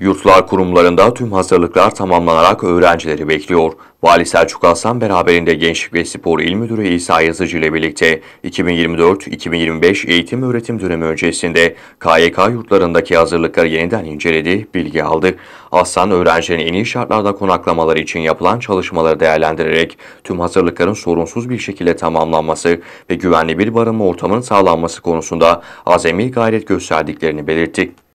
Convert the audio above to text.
Yurtlar kurumlarında tüm hazırlıklar tamamlanarak öğrencileri bekliyor. Vali Selçuk Aslan beraberinde Gençlik ve Spor İl Müdürü İsa Yazıcı ile birlikte 2024-2025 eğitim öğretim dönemi öncesinde KYK yurtlarındaki hazırlıkları yeniden inceledi, bilgi aldı. Aslan öğrencilerin en iyi şartlarda konaklamaları için yapılan çalışmaları değerlendirerek tüm hazırlıkların sorunsuz bir şekilde tamamlanması ve güvenli bir barınma ortamının sağlanması konusunda azami gayret gösterdiklerini belirtti.